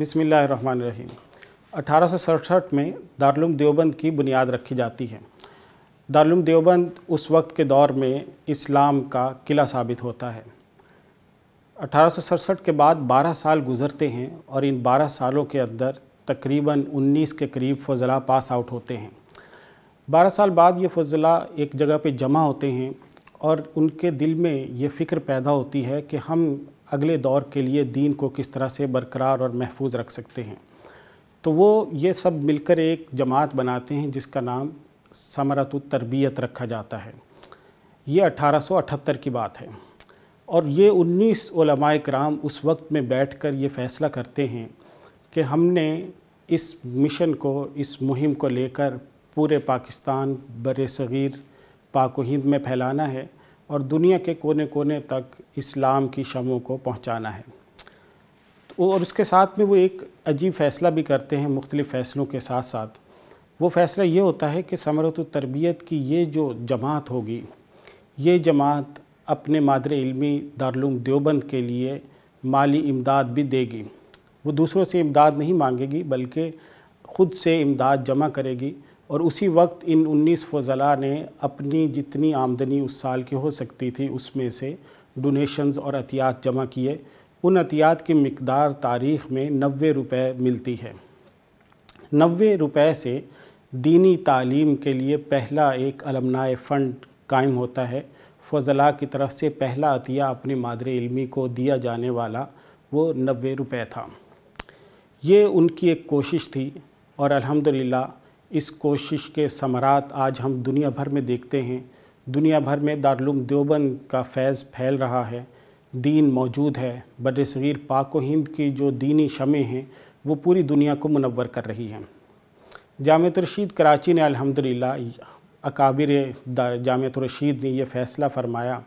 بسم اللہ الرحمن الرحیم اٹھارہ سو سڑسٹھ میں دارلوم دیوبند کی بنیاد رکھی جاتی ہے دارلوم دیوبند اس وقت کے دور میں اسلام کا قلعہ ثابت ہوتا ہے اٹھارہ سو سرسٹھ کے بعد بارہ سال گزرتے ہیں اور ان بارہ سالوں کے اندر تقریباً انیس کے قریب فضلہ پاس آؤٹ ہوتے ہیں بارہ سال بعد یہ فضلہ ایک جگہ پہ جمع ہوتے ہیں اور ان کے دل میں یہ فکر پیدا ہوتی ہے کہ ہم اگلے دور کے لیے دین کو کس طرح سے برقرار اور محفوظ رکھ سکتے ہیں تو وہ یہ سب مل کر ایک جماعت بناتے ہیں جس کا نام سمرت التربیت رکھا جاتا ہے یہ اٹھارہ سو اٹھتر کی بات ہے اور یہ انیس علماء کرام اس وقت میں بیٹھ کر یہ فیصلہ کرتے ہیں کہ ہم نے اس مشن کو اس مہم کو لے کر پورے پاکستان بر صغیر پاک و ہند میں پھیلانا ہے اور دنیا کے کونے کونے تک اسلام کی شموں کو پہنچانا ہے اور اس کے ساتھ میں وہ ایک عجیب فیصلہ بھی کرتے ہیں مختلف فیصلوں کے ساتھ ساتھ وہ فیصلہ یہ ہوتا ہے کہ سمرت التربیت کی یہ جو جماعت ہوگی یہ جماعت اپنے مادر علمی دارالعلوم دیوبند کے لیے مالی امداد بھی دے گی وہ دوسروں سے امداد نہیں مانگے گی بلکہ خود سے امداد جمع کرے گی اور اسی وقت ان انیس فضلاء نے اپنی جتنی آمدنی اس سال کی ہو سکتی تھی اس میں سے ڈونیشنز اور عطیات جمع کیے ان عطیات کی مقدار تاریخ میں نوے روپے ملتی ہے نوے روپے سے دینی تعلیم کے لیے پہلا ایک علمنائے فنڈ قائم ہوتا ہے فضلہ کی طرف سے پہلا عطیہ اپنے مادر علمی کو دیا جانے والا وہ نوے روپے تھا یہ ان کی ایک کوشش تھی اور الحمدللہ اس کوشش کے ثمرات آج ہم دنیا بھر میں دیکھتے ہیں دنیا بھر میں دارلوم دیوبند کا فیض پھیل رہا ہے دین موجود ہے بر صغیر پاک و ہند کی جو دینی شمع ہیں وہ پوری دنیا کو منور کر رہی ہیں جامعت رشید کراچی نے الحمدللہ اکابر جامعت رشید نے یہ فیصلہ فرمایا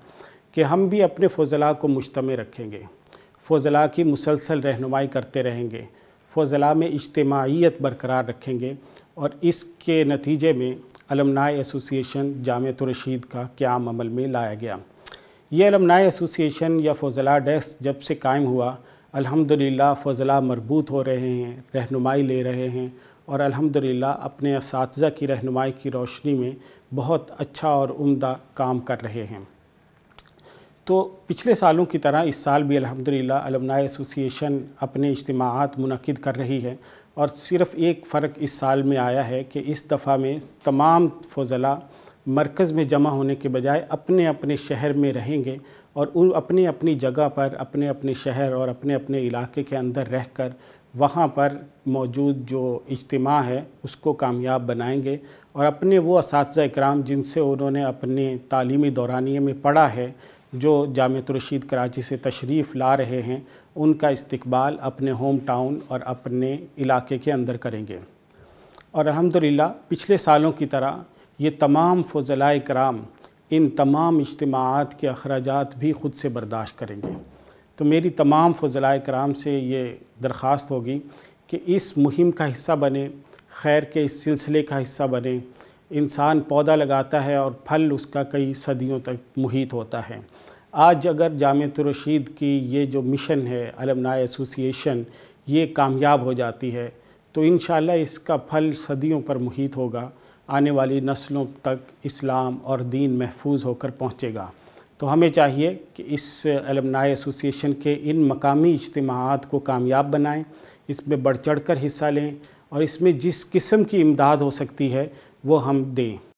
کہ ہم بھی اپنے فضلہ کو مجتمع رکھیں گے فضلہ کی مسلسل رہنمائی کرتے رہیں گے فضلہ میں اجتماعیت برقرار رکھیں گے اور اس کے نتیجے میں علمنائے ایسوسیشن جامعۃ الرشید کا قیام عمل میں لایا گیا یہ علمنائی ایسوسیشن یا فضلہ ڈیسک جب سے قائم ہوا الحمدللہ للہ مربوط ہو رہے ہیں رہنمائی لے رہے ہیں اور الحمدللہ اپنے اساتذہ کی رہنمائی کی روشنی میں بہت اچھا اور عمدہ کام کر رہے ہیں تو پچھلے سالوں کی طرح اس سال بھی الحمدللہ للہ اسوسییشن ایسوسی ایشن اپنے اجتماعات منعقد کر رہی ہے اور صرف ایک فرق اس سال میں آیا ہے کہ اس دفعہ میں تمام فضلہ مرکز میں جمع ہونے کے بجائے اپنے اپنے شہر میں رہیں گے اور ان اپنے اپنی جگہ پر اپنے اپنے شہر اور اپنے اپنے علاقے کے اندر رہ کر وہاں پر موجود جو اجتماع ہے اس کو کامیاب بنائیں گے اور اپنے وہ اساتذہ اکرام جن سے انہوں نے اپنے تعلیمی دورانیے میں پڑھا ہے جو جامعہ ترشید کراچی سے تشریف لا رہے ہیں ان کا استقبال اپنے ہوم ٹاؤن اور اپنے علاقے کے اندر کریں گے اور الحمدللہ پچھلے سالوں کی طرح یہ تمام فضلاء کرام ان تمام اجتماعات کے اخراجات بھی خود سے برداشت کریں گے تو میری تمام فضلاء کرام سے یہ درخواست ہوگی کہ اس مہم کا حصہ بنے خیر کے اس سلسلے کا حصہ بنے انسان پودا لگاتا ہے اور پھل اس کا کئی صدیوں تک محیط ہوتا ہے آج اگر جامع رشید کی یہ جو مشن ہے الم نائے ایسوسیشن یہ کامیاب ہو جاتی ہے تو انشاءاللہ اس کا پھل صدیوں پر محیط ہوگا آنے والی نسلوں تک اسلام اور دین محفوظ ہو کر پہنچے گا تو ہمیں چاہیے کہ اس علم نائے ایسوسیشن کے ان مقامی اجتماعات کو کامیاب بنائیں اس میں بڑھ چڑھ کر حصہ لیں اور اس میں جس قسم کی امداد ہو سکتی ہے وہ ہم دیں